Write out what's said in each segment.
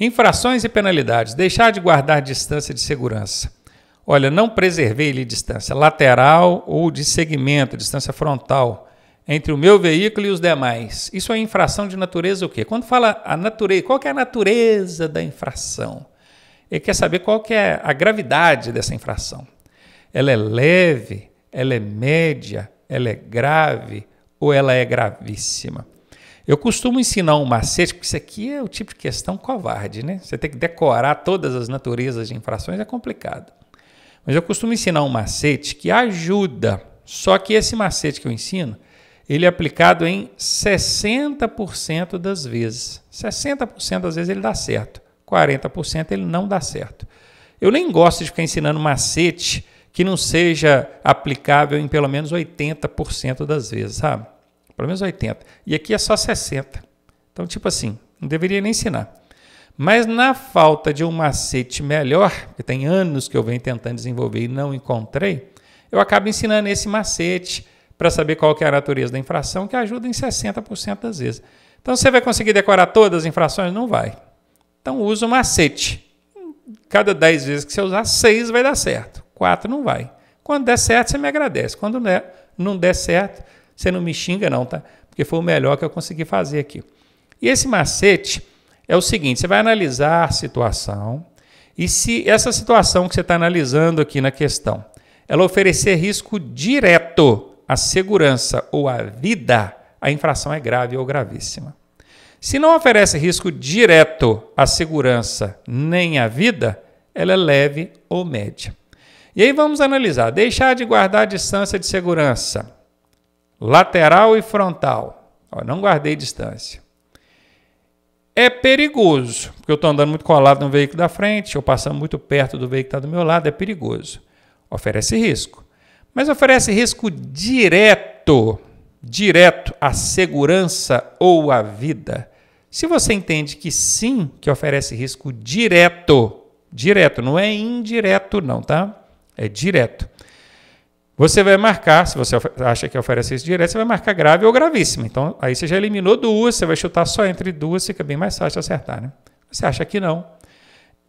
Infrações e penalidades. Deixar de guardar distância de segurança. Olha, não preservei-lhe distância lateral ou de segmento, distância frontal, entre o meu veículo e os demais. Isso é infração de natureza o quê? Quando fala a natureza, qual é a natureza da infração? Ele quer saber qual que é a gravidade dessa infração. Ela é leve, ela é média, ela é grave ou ela é gravíssima? Eu costumo ensinar um macete, porque isso aqui é o tipo de questão covarde, né? Você tem que decorar todas as naturezas de infrações, é complicado. Mas eu costumo ensinar um macete que ajuda, só que esse macete que eu ensino, ele é aplicado em 60% das vezes. 60% das vezes ele dá certo, 40% ele não dá certo. Eu nem gosto de ficar ensinando macete que não seja aplicável em pelo menos 80% das vezes, sabe? pelo menos 80. E aqui é só 60. Então, tipo assim, não deveria nem ensinar. Mas na falta de um macete melhor, que tem anos que eu venho tentando desenvolver e não encontrei, eu acabo ensinando esse macete para saber qual que é a natureza da infração, que ajuda em 60% das vezes. Então você vai conseguir decorar todas as infrações? Não vai. Então usa o macete. Cada 10 vezes que você usar, 6 vai dar certo. 4 não vai. Quando der certo, você me agradece. Quando não der certo, você não me xinga, não, tá? Porque foi o melhor que eu consegui fazer aqui. E esse macete é o seguinte: você vai analisar a situação e se essa situação que você está analisando aqui na questão ela oferecer risco direto à segurança ou à vida, a infração é grave ou gravíssima. Se não oferece risco direto à segurança nem à vida, ela é leve ou média. E aí vamos analisar: deixar de guardar a distância de segurança lateral e frontal. Ó, não guardei distância. É perigoso, porque eu estou andando muito colado no veículo da frente, ou passando muito perto do veículo que está do meu lado, é perigoso. Oferece risco. Mas oferece risco direto, direto à segurança ou à vida. Se você entende que sim, que oferece risco direto, direto, não é indireto não, tá? É direto. Você vai marcar, se você acha que oferece isso direto, você vai marcar grave ou gravíssimo. Então, aí você já eliminou duas, você vai chutar só entre duas, fica bem mais fácil acertar, né? Você acha que não.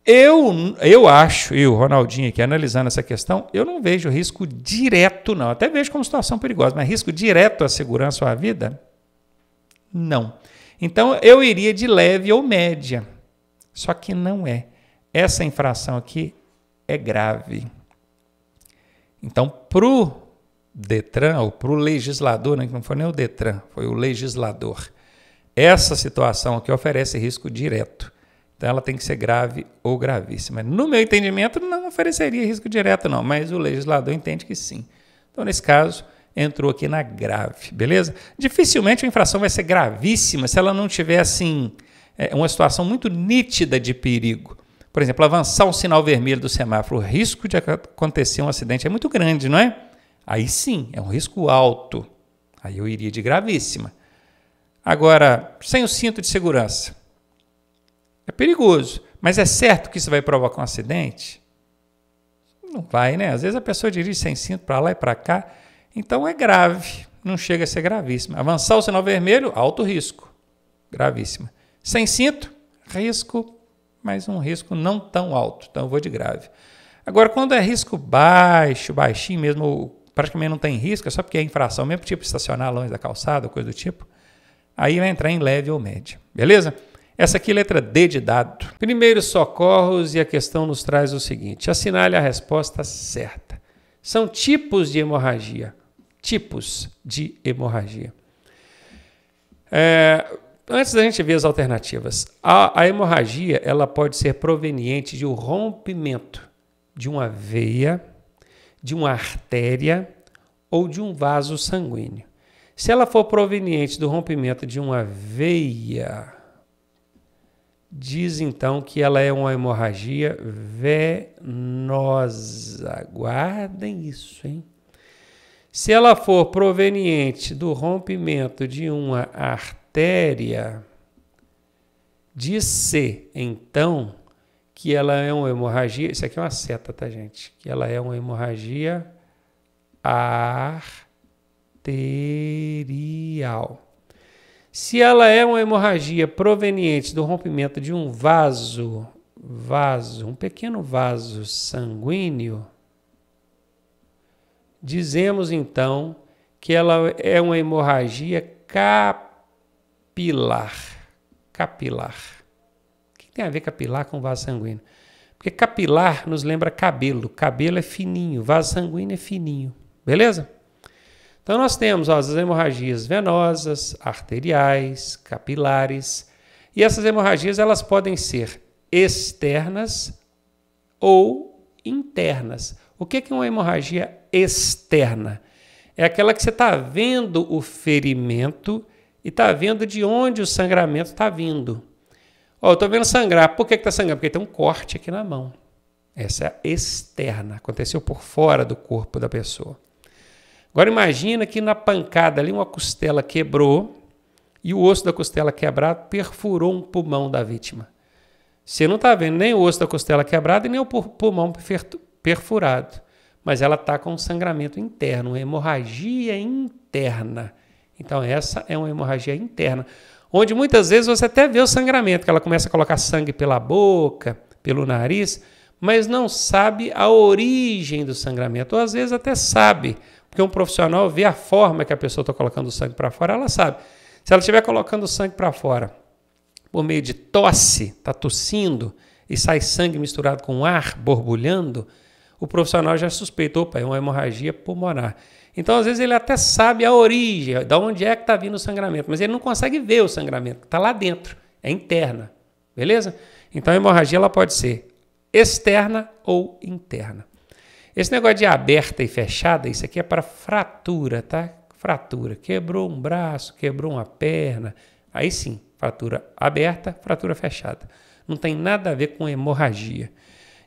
Eu, eu acho, e o Ronaldinho aqui analisando essa questão, eu não vejo risco direto, não. Até vejo como situação perigosa, mas risco direto à segurança ou à vida? Não. Então, eu iria de leve ou média. Só que não é. Essa infração aqui é grave. Então, para o Detran, ou para o legislador, né, que não foi nem o Detran, foi o legislador, essa situação aqui oferece risco direto. Então, ela tem que ser grave ou gravíssima. No meu entendimento, não ofereceria risco direto, não, mas o legislador entende que sim. Então, nesse caso, entrou aqui na grave, beleza? Dificilmente a infração vai ser gravíssima se ela não tiver, assim, é, uma situação muito nítida de perigo. Por exemplo, avançar um sinal vermelho do semáforo, o risco de acontecer um acidente é muito grande, não é? Aí sim, é um risco alto. Aí eu iria de gravíssima. Agora, sem o cinto de segurança. É perigoso, mas é certo que isso vai provocar um acidente? Não vai, né? Às vezes a pessoa dirige sem cinto para lá e para cá, então é grave, não chega a ser gravíssima. Avançar o sinal vermelho, alto risco, gravíssima. Sem cinto, risco mas um risco não tão alto, então eu vou de grave. Agora, quando é risco baixo, baixinho mesmo, praticamente não tem risco, é só porque é infração, mesmo tipo estacionar longe da calçada, coisa do tipo, aí vai entrar em leve ou médio, beleza? Essa aqui, letra D de dado. Primeiros socorros e a questão nos traz o seguinte: assinale a resposta certa. São tipos de hemorragia. Tipos de hemorragia. É, antes da gente ver as alternativas, a, a hemorragia ela pode ser proveniente de um rompimento de uma veia, de uma artéria ou de um vaso sanguíneo. Se ela for proveniente do rompimento de uma veia, diz então que ela é uma hemorragia venosa. Guardem isso, hein? Se ela for proveniente do rompimento de uma artéria, artéria. Diz-se, então, que ela é uma hemorragia. Isso aqui é uma seta, tá, gente? Que ela é uma hemorragia arterial. Se ela é uma hemorragia proveniente do rompimento de um vaso, vaso, um pequeno vaso sanguíneo, dizemos então que ela é uma hemorragia capilar capilar. Capilar. O que tem a ver capilar com vaso sanguíneo? Porque capilar nos lembra cabelo. Cabelo é fininho, vaso sanguíneo é fininho. Beleza? Então nós temos ó, as hemorragias venosas, arteriais, capilares. E essas hemorragias elas podem ser externas ou internas. O que é uma hemorragia externa? É aquela que você está vendo o ferimento e está vendo de onde o sangramento está vindo. Ó, oh, eu estou vendo sangrar. Por que está sangrando? Porque tem um corte aqui na mão. Essa é a externa, aconteceu por fora do corpo da pessoa. Agora imagina que na pancada ali uma costela quebrou e o osso da costela quebrado perfurou um pulmão da vítima. Você não está vendo nem o osso da costela quebrado e nem o pulmão perfurado, mas ela está com um sangramento interno, uma hemorragia interna então, essa é uma hemorragia interna, onde muitas vezes você até vê o sangramento, que ela começa a colocar sangue pela boca, pelo nariz, mas não sabe a origem do sangramento. Ou às vezes até sabe, porque um profissional vê a forma que a pessoa está colocando o sangue para fora, ela sabe. Se ela estiver colocando o sangue para fora por meio de tosse, está tossindo, e sai sangue misturado com ar borbulhando, o profissional já suspeitou, opa, é uma hemorragia pulmonar. Então, às vezes, ele até sabe a origem, de onde é que está vindo o sangramento, mas ele não consegue ver o sangramento, está lá dentro, é interna, beleza? Então, a hemorragia ela pode ser externa ou interna. Esse negócio de aberta e fechada, isso aqui é para fratura, tá? Fratura. Quebrou um braço, quebrou uma perna. Aí sim, fratura aberta, fratura fechada. Não tem nada a ver com hemorragia.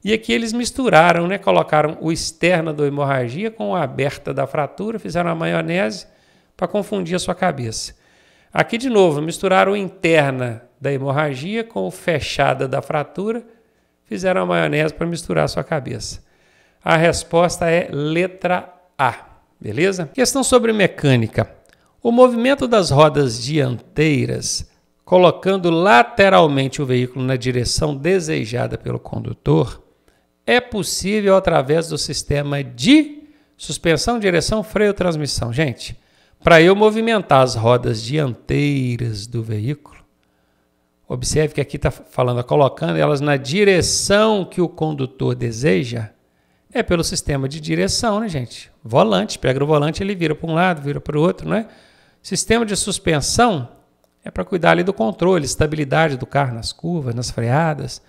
E aqui eles misturaram, né? colocaram o externa da hemorragia com a aberta da fratura, fizeram a maionese para confundir a sua cabeça. Aqui de novo, misturaram o interna da hemorragia com o fechada da fratura, fizeram a maionese para misturar a sua cabeça. A resposta é letra A, beleza? Questão sobre mecânica. O movimento das rodas dianteiras, colocando lateralmente o veículo na direção desejada pelo condutor, é possível através do sistema de suspensão, direção, freio, transmissão. Gente, para eu movimentar as rodas dianteiras do veículo, observe que aqui está falando, colocando elas na direção que o condutor deseja, é pelo sistema de direção, né, gente? Volante, pega o volante, ele vira para um lado, vira para o outro, né? Sistema de suspensão é para cuidar ali do controle, estabilidade do carro nas curvas, nas freadas.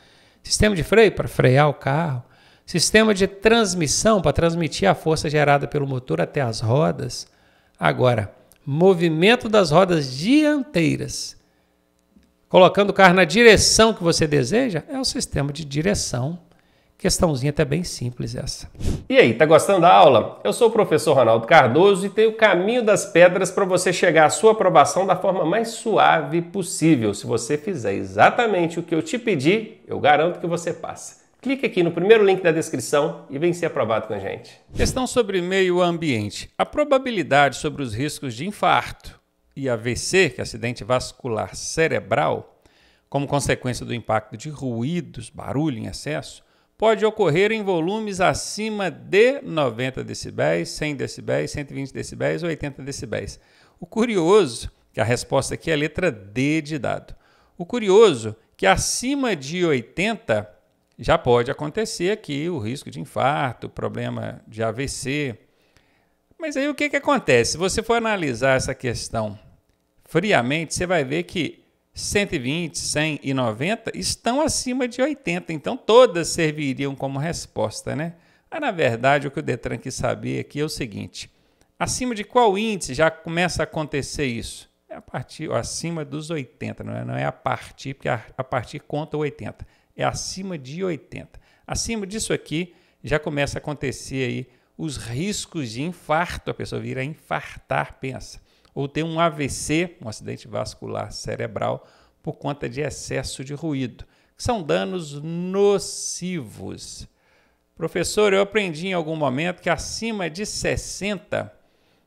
Sistema de freio para frear o carro. Sistema de transmissão para transmitir a força gerada pelo motor até as rodas. Agora, movimento das rodas dianteiras. Colocando o carro na direção que você deseja, é o sistema de direção. Questãozinha até bem simples essa. E aí, tá gostando da aula? Eu sou o professor Ronaldo Cardoso e tenho o caminho das pedras para você chegar à sua aprovação da forma mais suave possível. Se você fizer exatamente o que eu te pedi, eu garanto que você passa clique aqui no primeiro link da descrição e vem ser aprovado com a gente. Questão sobre meio ambiente. A probabilidade sobre os riscos de infarto e AVC, que é acidente vascular cerebral, como consequência do impacto de ruídos, barulho em excesso, pode ocorrer em volumes acima de 90 decibéis, 100 decibéis, 120 decibéis ou 80 decibéis. O curioso, que a resposta aqui é a letra D de dado. O curioso que acima de 80 já pode acontecer aqui o risco de infarto, problema de AVC. Mas aí o que, que acontece? Se você for analisar essa questão friamente, você vai ver que 120, 100 e 90 estão acima de 80, então todas serviriam como resposta, né? Mas, na verdade, o que o Detran quis saber aqui é o seguinte: acima de qual índice já começa a acontecer isso? É a partir, acima dos 80, não é, não é a partir, porque a, a partir conta 80 é acima de 80. Acima disso aqui, já começa a acontecer aí os riscos de infarto, a pessoa vir a infartar, pensa, ou ter um AVC, um acidente vascular cerebral, por conta de excesso de ruído. São danos nocivos. Professor, eu aprendi em algum momento que acima de 60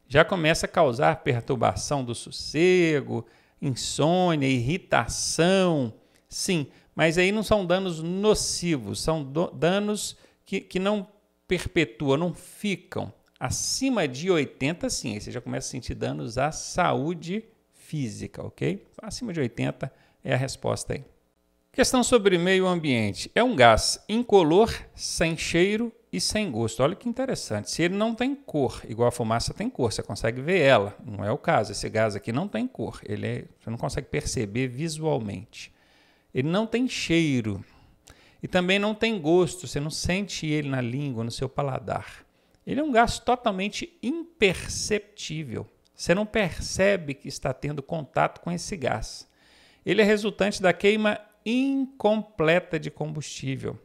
já começa a causar perturbação do sossego, insônia, irritação. Sim, mas aí não são danos nocivos, são danos que, que não perpetuam, não ficam. Acima de 80, sim, aí você já começa a sentir danos à saúde física, ok? Acima de 80 é a resposta aí. Questão sobre meio ambiente. É um gás incolor, sem cheiro e sem gosto. Olha que interessante. Se ele não tem cor, igual a fumaça tem cor, você consegue ver ela. Não é o caso. Esse gás aqui não tem cor. Ele é, você não consegue perceber visualmente. Ele não tem cheiro e também não tem gosto, você não sente ele na língua, no seu paladar. Ele é um gás totalmente imperceptível. Você não percebe que está tendo contato com esse gás. Ele é resultante da queima incompleta de combustível.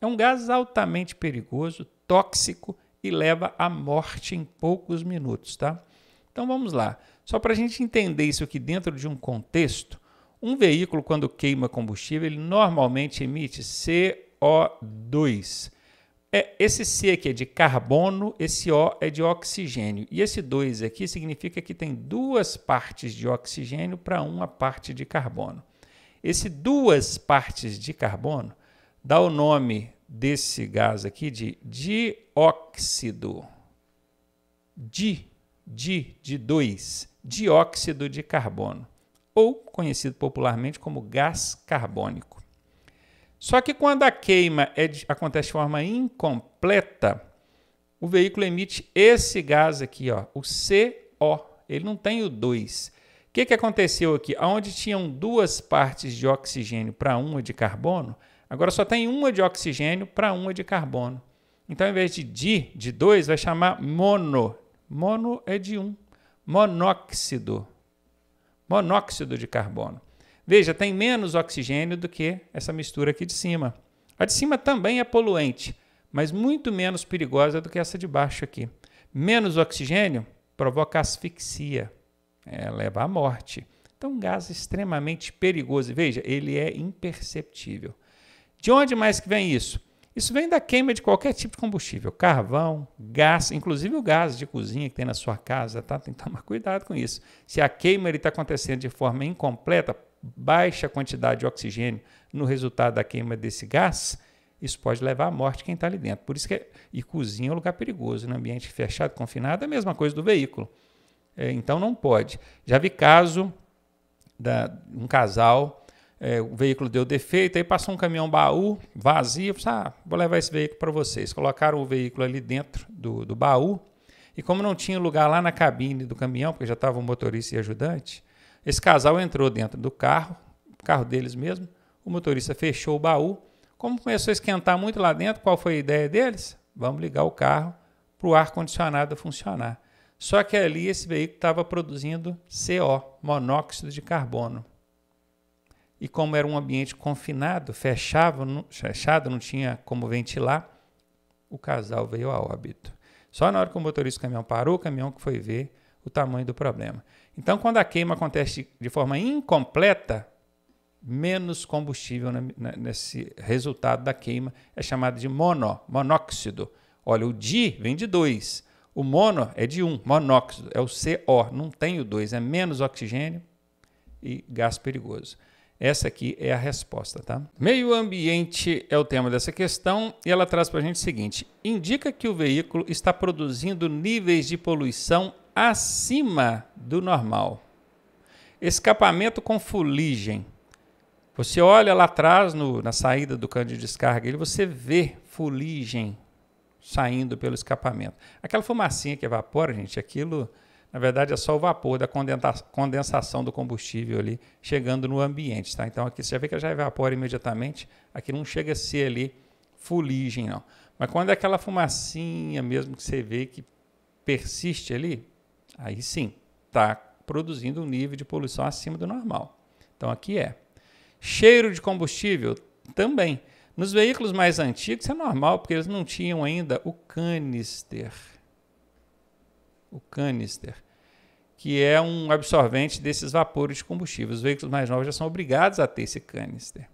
É um gás altamente perigoso, tóxico e leva à morte em poucos minutos, tá? Então vamos lá. Só para a gente entender isso aqui dentro de um contexto, um veículo, quando queima combustível, ele normalmente emite CO2. É, esse C aqui é de carbono, esse O é de oxigênio. E esse 2 aqui significa que tem duas partes de oxigênio para uma parte de carbono. Esse duas partes de carbono dá o nome desse gás aqui de dióxido. Di, di, de 2, dióxido de carbono ou conhecido popularmente como gás carbônico. Só que quando a queima é de, acontece de forma incompleta, o veículo emite esse gás aqui, ó, o CO. Ele não tem o 2. O que, que aconteceu aqui? Onde tinham duas partes de oxigênio para uma de carbono, agora só tem uma de oxigênio para uma de carbono. Então, ao invés de di, de 2, vai chamar mono. Mono é de 1. Um. Monóxido monóxido de carbono. Veja, tem menos oxigênio do que essa mistura aqui de cima. A de cima também é poluente, mas muito menos perigosa do que essa de baixo aqui. Menos oxigênio provoca asfixia, é, leva à morte. Então, um gás extremamente perigoso. Veja, ele é imperceptível. De onde mais que vem isso? Isso vem da queima de qualquer tipo de combustível, carvão, gás, inclusive o gás de cozinha que tem na sua casa, tá? Tem que tomar cuidado com isso. Se a queima está acontecendo de forma incompleta, baixa quantidade de oxigênio no resultado da queima desse gás, isso pode levar à morte quem está ali dentro. Por isso que é, e cozinha é um lugar perigoso, no né? ambiente fechado, confinado, é a mesma coisa do veículo. É, então não pode. Já vi caso de um casal é, o veículo deu defeito, aí passou um caminhão baú vazio, disse, ah, vou levar esse veículo para vocês. Colocaram o veículo ali dentro do, do baú, e como não tinha lugar lá na cabine do caminhão, porque já estava o motorista e ajudante, esse casal entrou dentro do carro, carro deles mesmo, o motorista fechou o baú. Como começou a esquentar muito lá dentro, qual foi a ideia deles? Vamos ligar o carro para o ar-condicionado funcionar. Só que ali esse veículo estava produzindo CO, monóxido de carbono e como era um ambiente confinado, fechado, fechado, não tinha como ventilar, o casal veio a óbito. Só na hora que o motorista do caminhão parou, o caminhão que foi ver o tamanho do problema. Então, quando a queima acontece de forma incompleta, menos combustível na, na, nesse resultado da queima é chamado de mono, monóxido. Olha, o di vem de dois, o mono é de um, monóxido é o CO, não tem o dois, é menos oxigênio e gás perigoso. Essa aqui é a resposta, tá? Meio ambiente é o tema dessa questão e ela traz para a gente o seguinte: indica que o veículo está produzindo níveis de poluição acima do normal. Escapamento com fuligem. Você olha lá atrás no, na saída do cano de descarga, ele você vê fuligem saindo pelo escapamento. Aquela fumacinha que evapora, gente, aquilo na verdade, é só o vapor da condensação do combustível ali chegando no ambiente. Tá? Então, aqui você já vê que já evapora imediatamente. Aqui não chega a ser ali fuligem, não. Mas quando é aquela fumacinha mesmo que você vê que persiste ali, aí sim, está produzindo um nível de poluição acima do normal. Então, aqui é. Cheiro de combustível também. Nos veículos mais antigos é normal, porque eles não tinham ainda o canister o canister, que é um absorvente desses vapores de combustível. Os veículos mais novos já são obrigados a ter esse canister.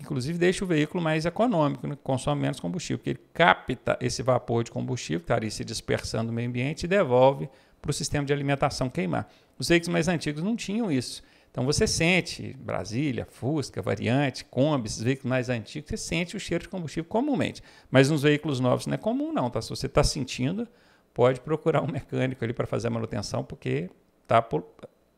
Inclusive deixa o veículo mais econômico, né? consome menos combustível, porque ele capta esse vapor de combustível que está ali se dispersando no meio ambiente e devolve para o sistema de alimentação queimar. Os veículos mais antigos não tinham isso. Então você sente Brasília, Fusca, Variante, Kombi, esses veículos mais antigos, você sente o cheiro de combustível comumente. Mas nos veículos novos não é comum não, tá? Se você está sentindo, pode procurar um mecânico ali para fazer a manutenção, porque está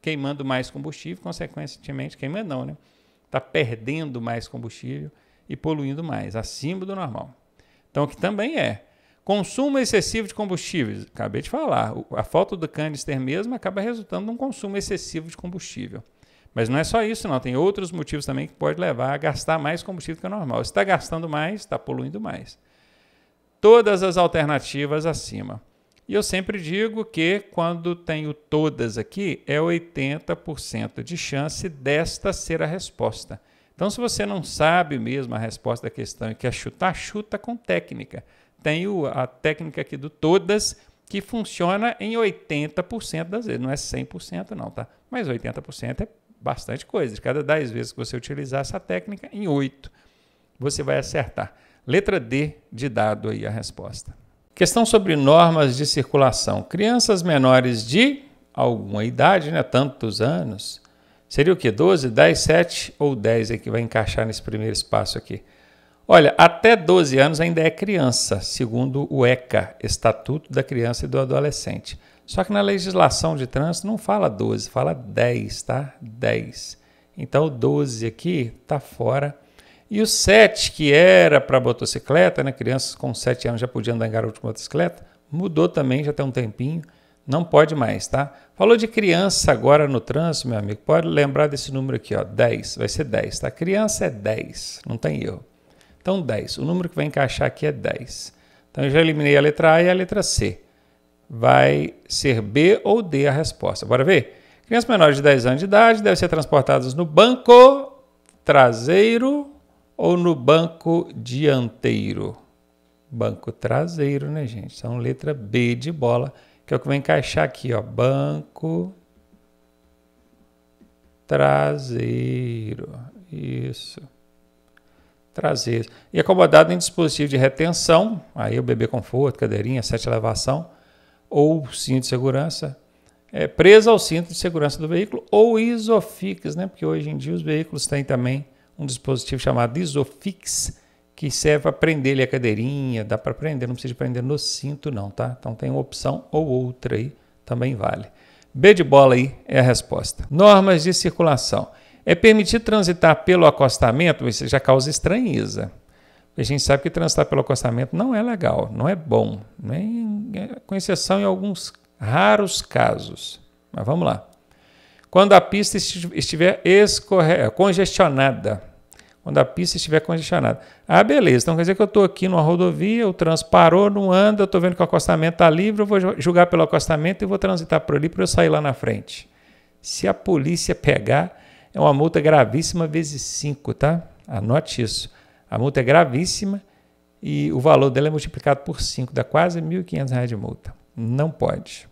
queimando mais combustível, consequentemente, queimando não, né? Está perdendo mais combustível e poluindo mais, acima do normal. Então, o que também é. Consumo excessivo de combustíveis. Acabei de falar, a falta do canister mesmo acaba resultando num consumo excessivo de combustível. Mas não é só isso, não. Tem outros motivos também que pode levar a gastar mais combustível que o normal. está gastando mais, está poluindo mais. Todas as alternativas acima. E eu sempre digo que quando tenho todas aqui, é 80% de chance desta ser a resposta. Então, se você não sabe mesmo a resposta da questão e quer chutar, chuta com técnica. Tenho a técnica aqui do todas, que funciona em 80% das vezes. Não é 100% não, tá? Mas 80% é bastante coisa. De cada 10 vezes que você utilizar essa técnica, em 8 você vai acertar. Letra D de dado aí a resposta. Questão sobre normas de circulação. Crianças menores de alguma idade, né? Tantos anos. Seria o que? 12, 10, 7 ou 10 é que vai encaixar nesse primeiro espaço aqui. Olha, até 12 anos ainda é criança, segundo o ECA, Estatuto da Criança e do Adolescente. Só que na legislação de trânsito não fala 12, fala 10, tá? 10. Então o 12 aqui tá fora e o 7, que era para motocicleta, né? crianças com 7 anos já podiam andar em garoto com motocicleta, mudou também já tem um tempinho, não pode mais, tá? Falou de criança agora no trânsito, meu amigo, pode lembrar desse número aqui, ó, 10, vai ser 10, tá? Criança é 10, não tem erro. Então 10, o número que vai encaixar aqui é 10. Então eu já eliminei a letra A e a letra C. Vai ser B ou D a resposta. Bora ver? Crianças menores de 10 anos de idade devem ser transportadas no banco traseiro ou no banco dianteiro? Banco traseiro, né, gente? São letra B de bola, que é o que vai encaixar aqui, ó. Banco traseiro. Isso. Traseiro. E acomodado em dispositivo de retenção, aí o bebê conforto, cadeirinha, sete elevação, ou cinto de segurança, é, presa ao cinto de segurança do veículo, ou isofix, né? Porque hoje em dia os veículos têm também um dispositivo chamado Isofix, que serve para prender a cadeirinha, dá para prender, não precisa prender no cinto não, tá? Então tem uma opção ou outra aí, também vale. B de bola aí é a resposta. Normas de circulação. É permitido transitar pelo acostamento, isso já causa estranheza. A gente sabe que transitar pelo acostamento não é legal, não é bom, nem, é com exceção em alguns raros casos. Mas vamos lá. Quando a pista estiver escorre... É, congestionada. Quando a pista estiver congestionada. Ah, beleza. Então quer dizer que eu estou aqui numa rodovia, o trânsito parou, não anda, estou vendo que o acostamento está livre, eu vou julgar pelo acostamento e vou transitar por ali para eu sair lá na frente. Se a polícia pegar, é uma multa gravíssima vezes 5, tá? Anote isso. A multa é gravíssima e o valor dela é multiplicado por 5, dá quase R$ 1.500 de multa. Não pode.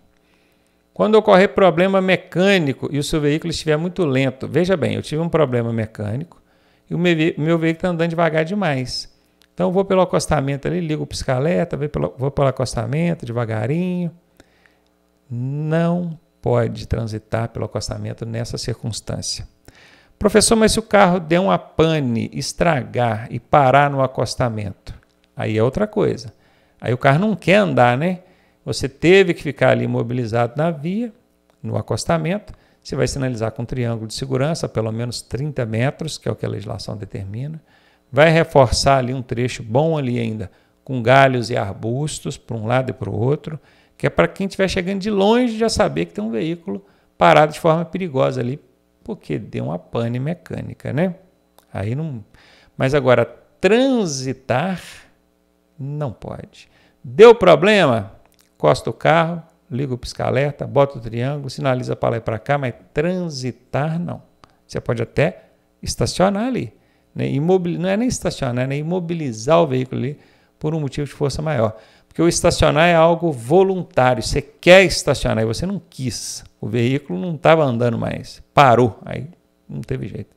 Quando ocorrer problema mecânico e o seu veículo estiver muito lento, veja bem, eu tive um problema mecânico e o meu, meu veículo está andando devagar demais. Então eu vou pelo acostamento ali, ligo o piscaleta, vou pelo, vou pelo acostamento devagarinho. Não pode transitar pelo acostamento nessa circunstância. Professor, mas se o carro der uma pane, estragar e parar no acostamento, aí é outra coisa. Aí o carro não quer andar, né? Você teve que ficar ali imobilizado na via, no acostamento. Você vai sinalizar com um triângulo de segurança, pelo menos 30 metros, que é o que a legislação determina. Vai reforçar ali um trecho bom ali ainda, com galhos e arbustos, para um lado e para o outro, que é para quem estiver chegando de longe já saber que tem um veículo parado de forma perigosa ali, porque deu uma pane mecânica, né? Aí não. Mas agora, transitar não pode. Deu problema? encosta o carro, liga o pisca-alerta, bota o triângulo, sinaliza para lá e para cá, mas transitar não. Você pode até estacionar ali. Né? Não é nem estacionar, é nem imobilizar o veículo ali por um motivo de força maior. Porque o estacionar é algo voluntário. Você quer estacionar e você não quis. O veículo não estava andando mais. Parou. Aí não teve jeito.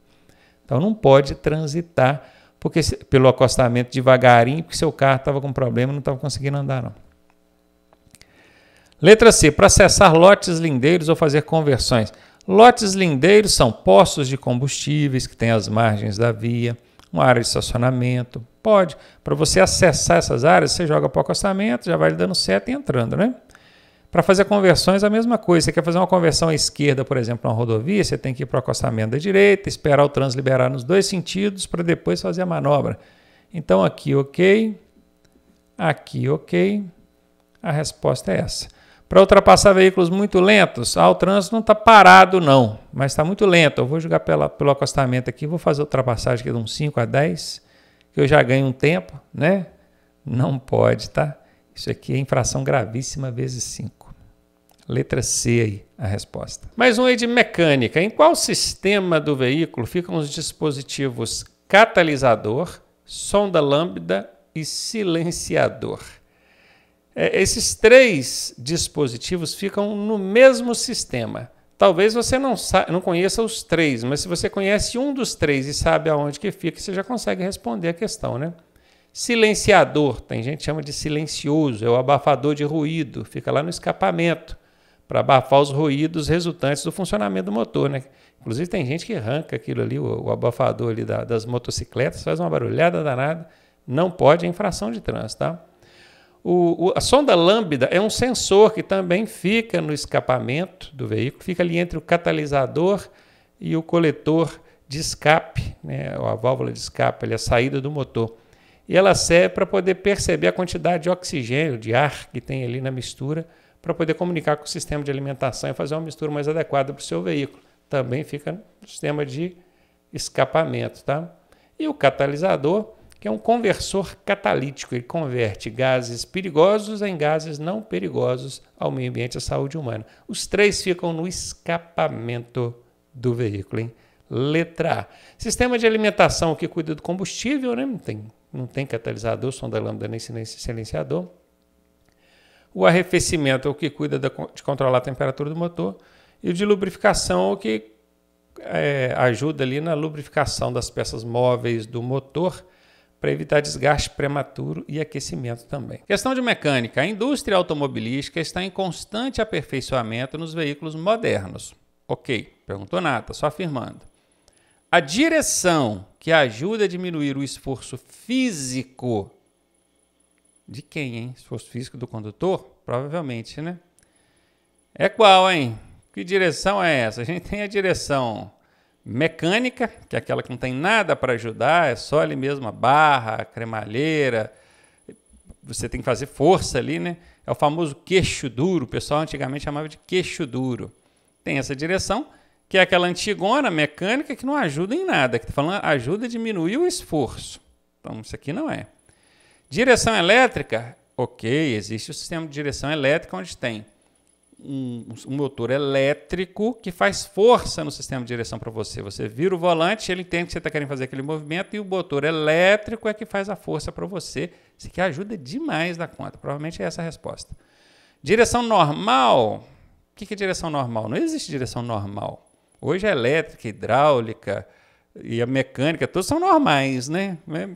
Então não pode transitar porque pelo acostamento devagarinho, porque seu carro estava com problema, não estava conseguindo andar não. Letra C. Para acessar lotes lindeiros ou fazer conversões. Lotes lindeiros são postos de combustíveis que têm as margens da via, uma área de estacionamento. Pode. Para você acessar essas áreas, você joga para o acostamento, já vai dando seta e entrando, né? Para fazer conversões, a mesma coisa. Você quer fazer uma conversão à esquerda, por exemplo, na rodovia, você tem que ir para o acostamento da direita, esperar o trânsito liberar nos dois sentidos para depois fazer a manobra. Então, aqui, ok. Aqui, ok. A resposta é essa. Para ultrapassar veículos muito lentos, ah, o trânsito não está parado não, mas está muito lento. Eu vou jogar pela, pelo acostamento aqui, vou fazer ultrapassagem aqui de uns 5 a 10, que eu já ganho um tempo, né? Não pode, tá? Isso aqui é infração gravíssima vezes 5. Letra C aí, a resposta. Mais um aí de mecânica. Em qual sistema do veículo ficam os dispositivos catalisador, sonda lambda e silenciador? É, esses três dispositivos ficam no mesmo sistema. Talvez você não, não conheça os três, mas se você conhece um dos três e sabe aonde que fica, você já consegue responder a questão, né? Silenciador, tem gente que chama de silencioso, é o abafador de ruído, fica lá no escapamento para abafar os ruídos resultantes do funcionamento do motor, né? Inclusive tem gente que arranca aquilo ali, o, o abafador ali da, das motocicletas, faz uma barulhada danada, não pode, é infração de trânsito, tá? O, o, a sonda lambda é um sensor que também fica no escapamento do veículo, fica ali entre o catalisador e o coletor de escape, né, a válvula de escape, ali, a saída do motor. E ela serve para poder perceber a quantidade de oxigênio, de ar que tem ali na mistura, para poder comunicar com o sistema de alimentação e fazer uma mistura mais adequada para o seu veículo. Também fica no sistema de escapamento. Tá? E o catalisador que é um conversor catalítico. Ele converte gases perigosos em gases não perigosos ao meio ambiente e à saúde humana. Os três ficam no escapamento do veículo. Hein? Letra A. Sistema de alimentação que cuida do combustível, né? não, tem, não tem catalisador, sonda lambda nem silenciador. O arrefecimento é o que cuida de controlar a temperatura do motor. E o de lubrificação é o que é, ajuda ali na lubrificação das peças móveis do motor para evitar desgaste prematuro e aquecimento também. Questão de mecânica: a indústria automobilística está em constante aperfeiçoamento nos veículos modernos. Ok, perguntou Nata, só afirmando. A direção que ajuda a diminuir o esforço físico de quem, hein? Esforço físico do condutor? Provavelmente, né? É qual, hein? Que direção é essa? A gente tem a direção mecânica, que é aquela que não tem nada para ajudar, é só ali mesmo a barra, a cremalheira, você tem que fazer força ali, né? É o famoso queixo duro, o pessoal antigamente chamava de queixo duro. Tem essa direção, que é aquela antigona mecânica que não ajuda em nada, que está falando ajuda a diminuir o esforço. Então isso aqui não é. Direção elétrica, ok, existe o sistema de direção elétrica onde tem um, um, motor elétrico que faz força no sistema de direção para você. Você vira o volante, ele entende que você está querendo fazer aquele movimento e o motor elétrico é que faz a força para você, isso que ajuda demais da conta. Provavelmente é essa a resposta. Direção normal. O que é direção normal? Não existe direção normal. Hoje a é elétrica, hidráulica e a mecânica, todos são normais, né? É,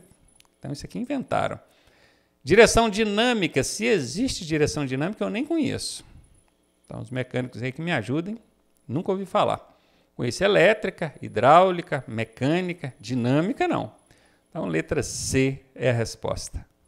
então isso aqui inventaram. Direção dinâmica. Se existe direção dinâmica, eu nem conheço. Então, os mecânicos aí que me ajudem, nunca ouvi falar. Conheço elétrica, hidráulica, mecânica, dinâmica, não. Então, letra C é a resposta.